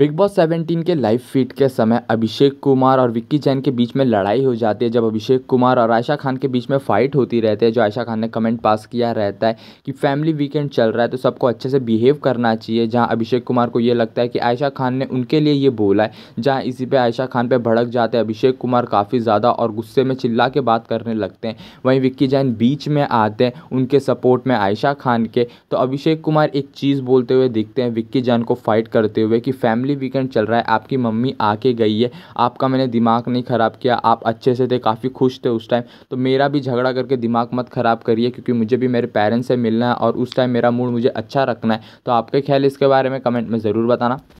big boss 17 के live feed के समय अभिषेक कुमार और विक्की जैन के बीच में लड़ाई हो जाती है जब अभिषेक कुमार और आयशा खान के बीच में फाइट होती रहती है जो आयशा खान ने कमेंट पास किया रहता है कि फैमिली वीकेंड चल रहा है तो सबको अच्छे से बिहेव करना चाहिए जहां अभिषेक कुमार को ये लगता है कि आयशा खान ने उनके लिए ये बोला है जहाँ इसी पर आयशा खान पर भड़क जाते हैं अभिषेक कुमार काफ़ी ज़्यादा और गुस्से में चिल्ला के बात करने लगते हैं वहीं विक्की जैन बीच में आते हैं उनके सपोर्ट में आयशा खान के तो अभिषेक कुमार एक चीज़ बोलते हुए दिखते हैं विक्की जैन को फाइट करते हुए कि फैमिली फैमिली वीकेंड चल रहा है आपकी मम्मी आके गई है आपका मैंने दिमाग नहीं ख़राब किया आप अच्छे से थे काफ़ी खुश थे उस टाइम तो मेरा भी झगड़ा करके दिमाग मत ख़राब करिए क्योंकि मुझे भी मेरे पेरेंट्स से मिलना है और उस टाइम मेरा मूड मुझे अच्छा रखना है तो आपके ख्याल इसके बारे में कमेंट में ज़रूर बताना